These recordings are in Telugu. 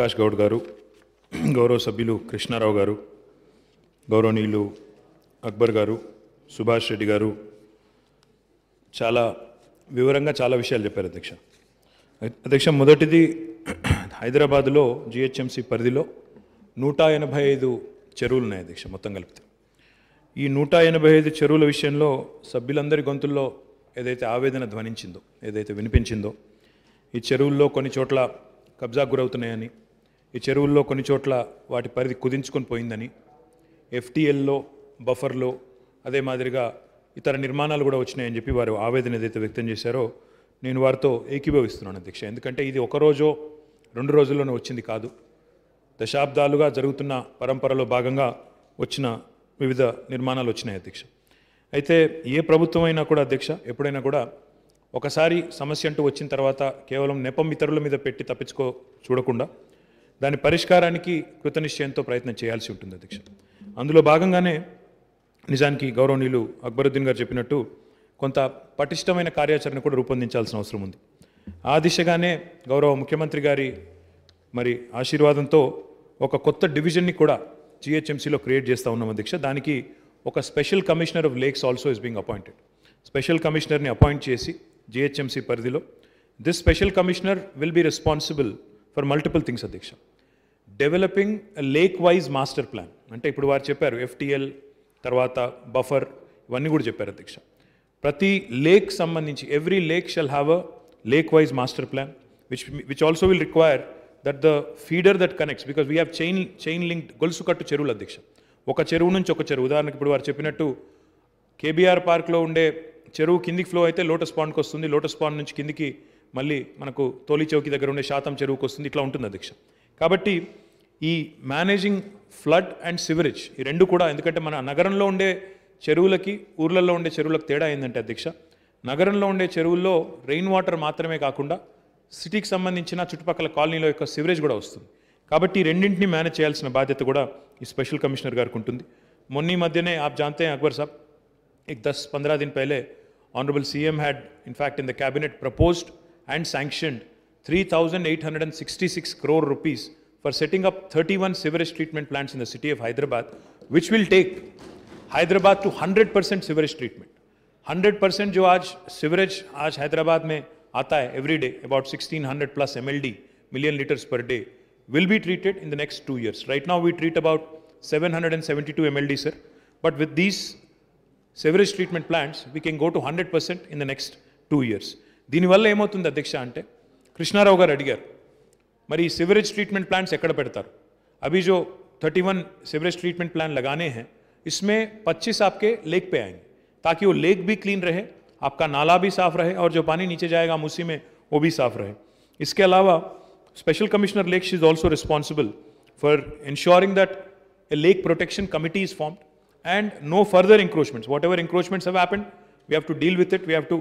ప్రకాష్ గౌడ్ గారు గౌరవ సభ్యులు కృష్ణారావు గారు గౌరవనీయులు అక్బర్ గారు సుభాష్ రెడ్డి గారు చాలా వివరంగా చాలా విషయాలు చెప్పారు అధ్యక్ష అధ్యక్ష మొదటిది హైదరాబాద్లో జిహెచ్ఎంసీ పరిధిలో నూట ఎనభై ఐదు చెరువులు ఉన్నాయి అధ్యక్ష మొత్తం కలిపితే ఈ నూట ఎనభై ఐదు చెరువుల విషయంలో సభ్యులందరి గొంతుల్లో ఏదైతే ఆవేదన ధ్వనించిందో ఏదైతే వినిపించిందో ఈ చెరువుల్లో కొన్ని చోట్ల కబ్జాకు గురవుతున్నాయని ఈ చెరువుల్లో కొన్ని చోట్ల వాటి పరిధి కుదించుకొని పోయిందని ఎఫ్టీఎల్లో బఫర్లో అదే మాదిరిగా ఇతర నిర్మాణాలు కూడా వచ్చినాయని చెప్పి వారు ఆవేదన ఏదైతే వ్యక్తం చేశారో నేను వారితో ఏకీభవిస్తున్నాను అధ్యక్ష ఎందుకంటే ఇది ఒకరోజో రెండు రోజుల్లోనే వచ్చింది కాదు దశాబ్దాలుగా జరుగుతున్న పరంపరలో భాగంగా వచ్చిన వివిధ నిర్మాణాలు వచ్చినాయి అధ్యక్ష అయితే ఏ ప్రభుత్వం అయినా కూడా అధ్యక్ష ఎప్పుడైనా కూడా ఒకసారి సమస్య అంటూ వచ్చిన తర్వాత కేవలం నెపం ఇతరుల మీద పెట్టి తప్పించుకో చూడకుండా దాని పరిష్కారానికి కృతనిశ్చయంతో ప్రయత్నం చేయాల్సి ఉంటుంది అధ్యక్ష అందులో భాగంగానే నిజానికి గౌరవనీయులు అక్బరుద్దీన్ గారు చెప్పినట్టు కొంత పటిష్టమైన కార్యాచరణ కూడా రూపొందించాల్సిన అవసరం ఉంది ఆ దిశగానే గౌరవ ముఖ్యమంత్రి గారి మరి ఆశీర్వాదంతో ఒక కొత్త డివిజన్ని కూడా జిహెచ్ఎంసీలో క్రియేట్ చేస్తూ ఉన్నాం అధ్యక్ష దానికి ఒక special commissioner of lakes also is being appointed special కమిషనర్ని అపాయింట్ చేసి జిహెచ్ఎంసీ పరిధిలో this special commissioner will be responsible for multiple things అధ్యక్ష developing lake wise master plan అంటే ఇప్పుడు వారు చెప్పారు ఎఫ్టీఎల్ తర్వాత బఫర్ ఇవన్నీ కూడా చెప్పారు అధ్యక్ష ప్రతి లేక్ సంబంధించి every lake shall have a lake wise master plan which which also will require that the feeder that connects because we have chain chain గొలుసు గొలుసుకట్టు చెరువులు అధ్యక్ష ఒక చెరువు నుంచి ఒక చెరువు ఉదాహరణకి ఇప్పుడు వారు చెప్పినట్టు కేబీఆర్ పార్క్లో ఉండే చెరువు కిందికి ఫ్లో అయితే లోటస్ పాండ్కి వస్తుంది లోటస్ పాండ్ నుంచి కిందికి మళ్ళీ మనకు తోలి చౌకి దగ్గర ఉండే శాతం చెరువుకు వస్తుంది ఇట్లా ఉంటుంది అధ్యక్ష కాబట్టి ఈ మేనేజింగ్ ఫ్లడ్ అండ్ సివరేజ్ ఈ రెండు కూడా ఎందుకంటే మన నగరంలో ఉండే చెరువులకి ఊర్లలో ఉండే చెరువులకు తేడా ఏంటంటే అధ్యక్ష నగరంలో ఉండే చెరువుల్లో రెయిన్ వాటర్ మాత్రమే కాకుండా సిటీకి సంబంధించిన చుట్టుపక్కల కాలనీలో యొక్క సివరేజ్ కూడా వస్తుంది కాబట్టి రెండింటిని మేనేజ్ చేయాల్సిన బాధ్యత కూడా ఈ స్పెషల్ కమిషనర్ గారికి ఉంటుంది మొన్న మధ్యనే ఆప్ జాంతే అక్బర్ సాబ్ एक దస్ పంద్రా दिन పైలే honourable CM had in fact in the cabinet proposed and sanctioned 3,866 crore rupees for setting up 31 sewerage treatment plants in the city of Hyderabad, which will take Hyderabad to 100% sewerage treatment. 100% जो आज सिवरेज आज Hyderabad में आता है 1600 plus MLD million liters per day will be treated in the next two years. Right now we treat about 772 MLD, sir. But with these sewerage treatment plants, we can go to 100% in the next two years. दीन वाले एम अद्यक्ष अंत कृष्णाराव ग अगर मरी సివరేజ్ ट्रीटमेंट प्लांट्स ఎక్కడ पड़ता अभी जो thirty one sewerage treatment plant लगाने हैं इसमें 25 आपके लेक पे आएंगे ताकि वो लेक भी क्लीन रहे आपका नाला भी साफ रहे और जो पानी नीचे जाएगा हम उसी में वो भी साफ रहे इसके अलावा special commissioner lake is also responsible for ensuring that a lake protection committee is formed and no further encroachments what encroachments have happened we have to deal with it we have to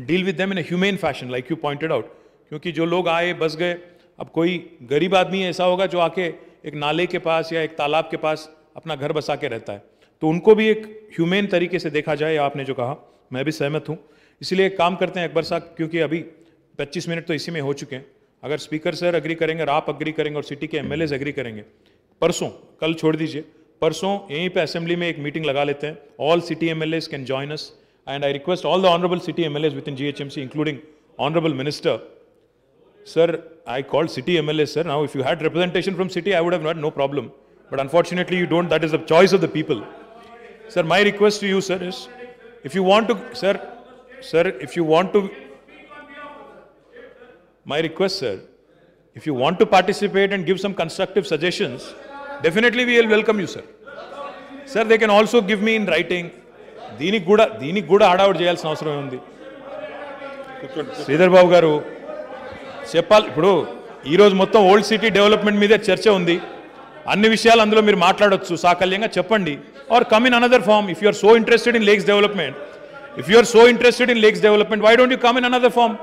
deal with them in humane fashion like you pointed out क्योंकि जो लोग आए बस गए अब कोई गरीब आदमी ऐसा होगा जो आके एक नाले के पास या एक तालाब के पास अपना घर बसा के रहता है तो उनको भी एक ह्यूमेन तरीके से देखा जाए आपने जो कहा मैं भी सहमत हूँ इसलिए एक काम करते हैं अकबर साहब क्योंकि अभी 25 मिनट तो इसी में हो चुके हैं अगर स्पीकर सर अग्री करेंगे और आप अग्री करेंगे और सिटी के एम अग्री करेंगे परसों कल छोड़ दीजिए परसों यहीं पे असेंबली में एक मीटिंग लगा लेते हैं all city M can join us And I request all the honorable city MLAs within GHMC, including honorable minister. Sir, I called city MLA, sir. Now, if you had representation from city, I would have had no problem. But unfortunately, you don't. That is the choice of the people. Sir, my request to you, sir, is if you want to, sir, sir, if you want to, my request, sir, if you want to participate and give some constructive suggestions, definitely we will welcome you, sir. Sir, they can also give me in writing దీనికి కూడా దీనికి కూడా ఆడావుడు చేయాల్సిన అవసరం ఉంది శ్రీధర్ బాబు గారు చెప్పాలి ఇప్పుడు ఈరోజు మొత్తం ఓల్డ్ సిటీ డెవలప్మెంట్ మీదే చర్చ ఉంది అన్ని విషయాలు అందులో మీరు మాట్లాడవచ్చు సాకల్యంగా చెప్పండి or come in another form if are so interested in lakes development if are so interested in lakes development why don't you come in another form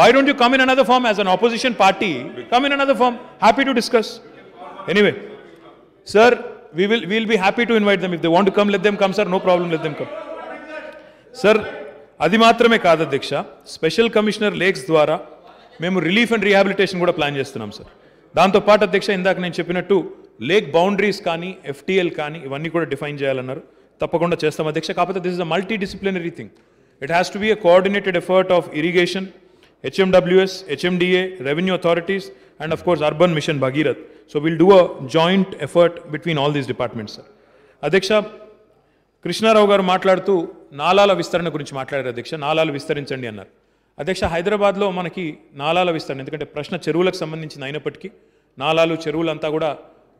why don't you come in another form as an opposition party come in another form happy to discuss anyway sir we will we'll will happy to invite invite if they want come to them come sir no problem no them come sir అది మాత్రమే కాదు అధ్యక్ష స్పెషల్ కమిషనర్ లేక్స్ ద్వారా మేము రిలీఫ్ అండ్ రీహాబిలిటేషన్ కూడా ప్లాన్ చేస్తున్నాం సార్ దాంతోపాటు అధ్యక్ష ఇందాక నేను చెప్పినట్టు లేక్ బౌండరీస్ కానీ ఎఫ్టీఎల్ కానీ ఇవన్నీ కూడా డిఫైన్ చేయాలన్నారు తప్పకుండా చేస్తాం అధ్యక్ష కాకపోతే this is a multi disciplinary thing it has to be a coordinated effort of irrigation HMWS HMDA revenue authorities and of course urban mission Bhagirath so will do a joint effort between all these departments, sir అధ్యక్ష కృష్ణారావు గారు మాట్లాడుతూ నాలాల విస్తరణ గురించి మాట్లాడారు అధ్యక్ష నాలాలు విస్తరించండి అన్నారు అధ్యక్ష హైదరాబాద్లో మనకి నాలాల విస్తరణ ఎందుకంటే ప్రశ్న చెరువులకు సంబంధించిన అయినప్పటికీ నాలాలు చెరువులంతా కూడా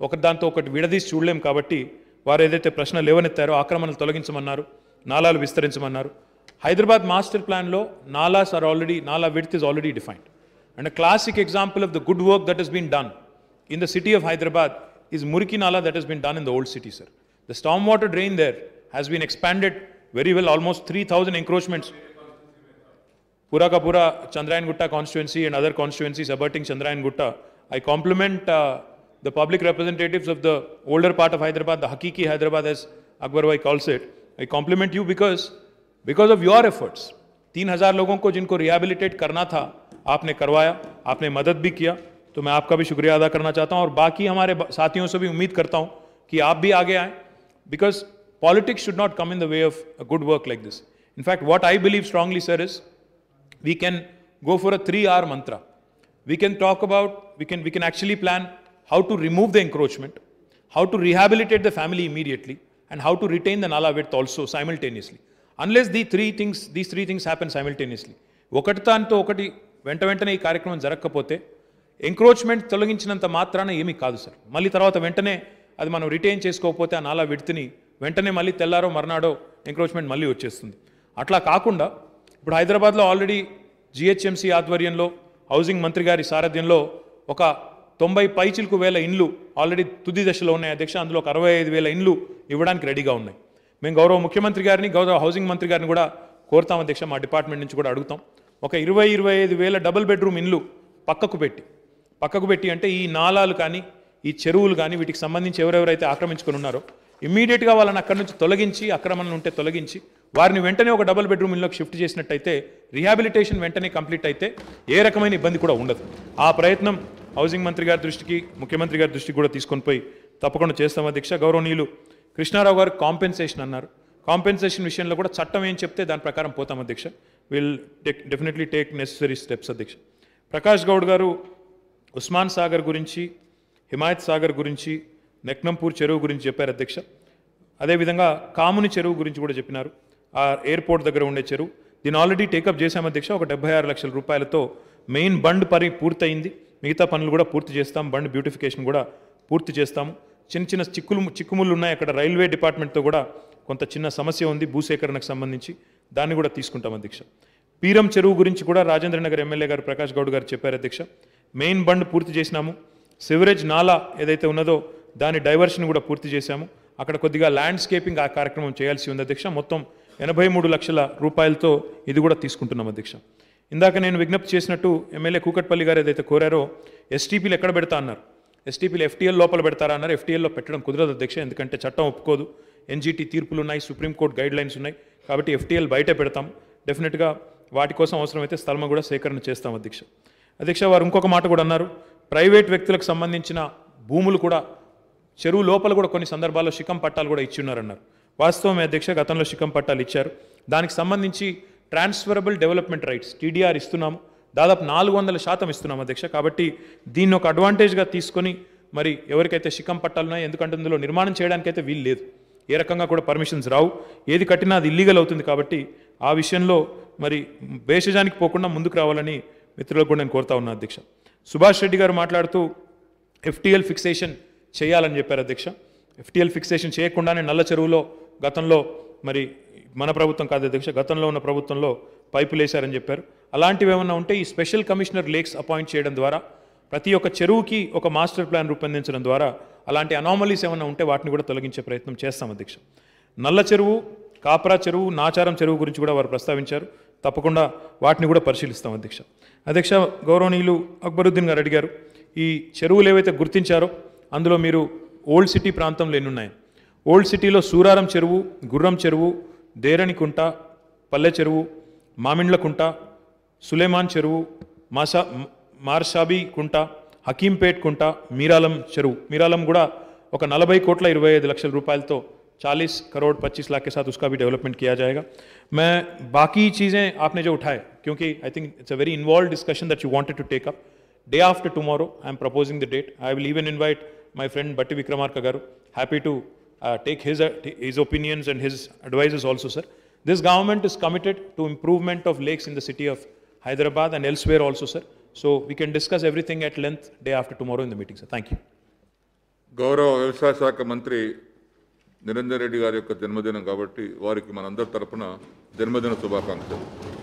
ఒకదాంతో ఒకటి విడదీసి చూడలేం కాబట్టి వారు ఏదైతే ప్రశ్న లేవనెత్తారో ఆక్రమణలు తొలగించమన్నారు నాలాలు విస్తరించమన్నారు Hyderabad master plan law, Nalas are already, Nala width is already defined. And a classic example of the good work that has been done in the city of Hyderabad is Murki Nala that has been done in the old city, sir. The stormwater drain there has been expanded very well, almost 3,000 encroachments. Pura ka Pura, Chandrayan Gutta constituency and other constituencies abutting Chandrayan Gutta. I compliment uh, the public representatives of the older part of Hyderabad, the Hakiki Hyderabad as Akbar calls it. I compliment you because because of your efforts तीन हजार लोगों को जिनको रिहेबिलिटेट करना था आपने करवाया आपने मदद भी किया तो मैं आपका भी शुक्रिया अदा करना चाहता हूं और बाकी हमारे साथियों से भी उम्मीद करता हूं कि आप भी आगे आए because politics should not come in the way of a good work like this in fact what I believe strongly sir is we can go for a three R mantra we can talk about we can we can actually plan how to remove the encroachment how to rehabilitate the family immediately and how to retain the nala with also simultaneously unless the three things these three things happen simultaneously ఒకటి దానితో ఒకటి వెంట వెంటనే ఈ కార్యక్రమం జరగకపోతే ఎంక్రోచ్మెంట్ తొలగించినంత మాత్రాన ఏమీ కాదు సార్ మళ్ళీ తర్వాత వెంటనే అది మనం రిటైన్ చేసుకోకపోతే ఆ నాలా విడితిని వెంటనే మళ్ళీ తెల్లారో మర్నాడో ఎంక్రోచ్మెంట్ మళ్ళీ వచ్చేస్తుంది అట్లా కాకుండా ఇప్పుడు హైదరాబాద్లో ఆల్రెడీ జిహెచ్ఎంసీ ఆధ్వర్యంలో హౌసింగ్ మంత్రి గారి సారథ్యంలో ఒక తొంభై పైచిలకు వేల ఇండ్లు ఆల్రెడీ తుది దశలో ఉన్నాయి అధ్యక్ష అందులో ఒక అరవై ఐదు వేల ఇండ్లు ఇవ్వడానికి రెడీగా ఉన్నాయి మేము గౌరవ ముఖ్యమంత్రి గారిని గౌరవ హౌసింగ్ మంత్రి గారిని కూడా కోరుతాం అధ్యక్ష మా డిపార్ట్మెంట్ నుంచి కూడా అడుగుతాం ఒక ఇరవై ఇరవై ఐదు వేల డబుల్ బెడ్రూమ్ ఇండ్లు పక్కకు పెట్టి పక్కకు పెట్టి అంటే ఈ నాలాలు కానీ ఈ చెరువులు కానీ వీటికి సంబంధించి ఎవరెవరైతే ఆక్రమించుకుని ఉన్నారో ఇమ్మీడియట్గా వాళ్ళని అక్కడి నుంచి తొలగించి అక్రమణలు ఉంటే తొలగించి వారిని వెంటనే ఒక డబుల్ బెడ్రూమ్ ఇల్లోకి షిఫ్ట్ చేసినట్టయితే రిహాబిలిటేషన్ వెంటనే కంప్లీట్ అయితే ఏ రకమైన ఇబ్బంది కూడా ఉండదు ఆ ప్రయత్నం హౌసింగ్ మంత్రి గారి దృష్టికి ముఖ్యమంత్రి గారి దృష్టికి కూడా తీసుకొని పోయి తప్పకుండా చేస్తాం అధ్యక్ష గౌరవనీయులు కృష్ణారావు గారు కాంపెన్సేషన్ అన్నారు కాంపెన్సేషన్ విషయంలో కూడా చట్టం ఏం చెప్తే దాని ప్రకారం పోతాం అధ్యక్ష will definitely take necessary steps అధ్యక్ష ప్రకాష్ గౌడ్ గారు ఉస్మాన్ సాగర్ గురించి హిమాయత్ సాగర్ గురించి నెక్నంపూర్ చెరువు గురించి చెప్పారు అధ్యక్ష అదేవిధంగా కాముని చెరువు గురించి కూడా చెప్పినారు ఆ ఎయిర్పోర్ట్ దగ్గర ఉండే చెరువు దీన్ని ఆల్రెడీ టేకప్ చేశాం అధ్యక్ష ఒక డెబ్బై ఆరు లక్షల రూపాయలతో మెయిన్ బండ్ పని పూర్తయింది మిగతా పనులు కూడా పూర్తి చేస్తాం బండ్ బ్యూటిఫికేషన్ కూడా పూర్తి చేస్తాము చిన్న చిన్న చిక్కులు చిక్కుముళ్ళు ఉన్నాయి అక్కడ రైల్వే డిపార్ట్మెంట్తో కూడా కొంత చిన్న సమస్య ఉంది భూసేకరణకు సంబంధించి దాన్ని కూడా తీసుకుంటాం అధ్యక్ష పీరం చెరువు గురించి కూడా రాజేంద్రనగర్ ఎమ్మెల్యే గారు ప్రకాష్ గౌడ్ గారు చెప్పారు అధ్యక్ష మెయిన్ బండ్ పూర్తి చేసినాము సివరేజ్ నాలా ఏదైతే ఉన్నదో దాని డైవర్షన్ కూడా పూర్తి చేశాము అక్కడ కొద్దిగా ల్యాండ్స్కేపింగ్ ఆ కార్యక్రమం చేయాల్సి ఉంది అధ్యక్ష మొత్తం ఎనభై మూడు లక్షల రూపాయలతో ఇది కూడా తీసుకుంటున్నాం అధ్యక్ష ఇందాక నేను విజ్ఞప్తి చేసినట్టు ఎమ్మెల్యే కూకట్పల్లి గారు ఏదైతే కోరారో ఎస్టీపీలు ఎక్కడ పెడతా అన్నారు ఎస్టీపీలు ఎఫ్టీఎల్ లోపల పెడతారా అన్నారు ఎఫ్టీఎల్లో పెట్టడం కుదరదు అధ్యక్ష ఎందుకంటే చట్టం ఒప్పుకోదు ఎన్జీటీ తీర్పులు ఉన్నాయి సుప్రీంకోర్టు గైడ్ లైన్స్ ఉన్నాయి కాబట్టి ఎఫ్టీఎల్ బయట పెడతాం డెఫినెట్గా వాటి కోసం అవసరమైతే స్థలం కూడా సేకరణ చేస్తాం అధ్యక్ష అధ్యక్ష వారు ఇంకొక మాట కూడా అన్నారు ప్రైవేట్ వ్యక్తులకు సంబంధించిన భూములు కూడా చెరువు లోపల కూడా కొన్ని సందర్భాల్లో శిఖం పట్టాలు కూడా ఇచ్చిన్నారన్నారు వాస్తవమే అధ్యక్ష గతంలో శిఖం పట్టాలు ఇచ్చారు దానికి సంబంధించి ట్రాన్స్ఫరబుల్ డెవలప్మెంట్ రైట్స్ టీడీఆర్ ఇస్తున్నాము దాదాపు నాలుగు వందల శాతం ఇస్తున్నాం అధ్యక్ష కాబట్టి దీన్ని ఒక అడ్వాంటేజ్గా తీసుకొని మరి ఎవరికైతే శిఖం పట్టాలున్నాయో ఎందుకంటే ఇందులో నిర్మాణం చేయడానికైతే వీలు లేదు ఏ రకంగా కూడా పర్మిషన్స్ రావు ఏది కట్టినా అది ఇల్లీగల్ అవుతుంది కాబట్టి ఆ విషయంలో మరి భేషజానికి పోకుండా ముందుకు రావాలని మిత్రులకు కూడా నేను కోరుతా ఉన్నా అధ్యక్ష సుభాష్ రెడ్డి గారు మాట్లాడుతూ ఎఫ్టీఎల్ ఫిక్సేషన్ చేయాలని చెప్పారు అధ్యక్ష ఎఫ్టీఎల్ ఫిక్సేషన్ చేయకుండానే నల్ల చెరువులో గతంలో మరి మన ప్రభుత్వం కాదు అధ్యక్ష గతంలో ఉన్న ప్రభుత్వంలో పైపులు వేశారని చెప్పారు అలాంటివి ఏమైనా ఉంటే ఈ స్పెషల్ కమిషనర్ లేక్స్ అపాయింట్ చేయడం ద్వారా ప్రతి ఒక్క చెరువుకి ఒక మాస్టర్ ప్లాన్ రూపొందించడం ద్వారా అలాంటి అనామలీస్ ఏమైనా ఉంటే వాటిని కూడా తొలగించే ప్రయత్నం చేస్తాం అధ్యక్ష నల్ల చెరువు కాపరా చెరువు నాచారం చెరువు గురించి కూడా వారు ప్రస్తావించారు తప్పకుండా వాటిని కూడా పరిశీలిస్తాం అధ్యక్ష అధ్యక్ష గౌరవనీయులు అక్బరుద్దీన్ గారు అడిగారు ఈ చెరువులు ఏవైతే గుర్తించారో అందులో మీరు ఓల్డ్ సిటీ ప్రాంతంలో ఎన్నున్నాయి ఓల్డ్ సిటీలో సూరారం చెరువు గుర్రం చెరువు దేరణికుంట పల్లె చెరువు మామిండ్లకుంట సులేమాన్ చెరువు మాసా మార్షాబీ కుంట హకీంపేట్ కుంట మీరాలం చెరువు మీరాలం కూడా ఒక నలభై కోట్ల ఇరవై ఐదు లక్షల రూపాయలతో चालीस करोड़ पच्चीस लाख के साथ उसका भी डेवलपमेंट किया जाएगा मैं बाकी चीज़ें आपने जो उठाए क्योंकि I think it's a very involved discussion that you wanted to take up day after tomorrow I am proposing the date I will even invite my friend Bhatti Vikramarka अगर happy to Uh, take his, uh, his opinions and his advices also, sir. This government is committed to improvement of lakes in the city of Hyderabad and elsewhere also, sir. So we can discuss everything at length day after tomorrow in the meeting, sir. Thank you. గౌరవ వ్యవసాయ శాఖ మంత్రి నిరంజన్ రెడ్డి గారి యొక్క జన్మదినం కాబట్టి వారికి మనందరి తరఫున జన్మదిన శుభాకాంక్షలు